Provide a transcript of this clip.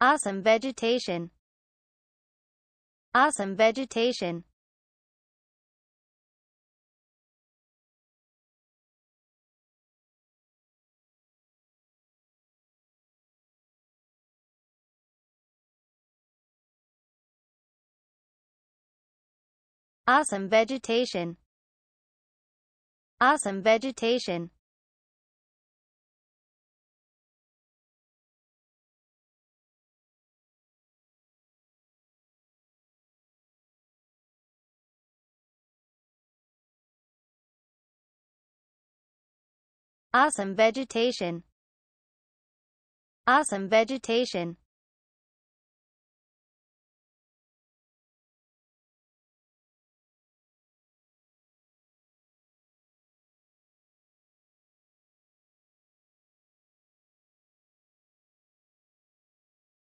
Awesome vegetation. Awesome vegetation. Awesome vegetation. Awesome vegetation. Awesome vegetation. Awesome vegetation.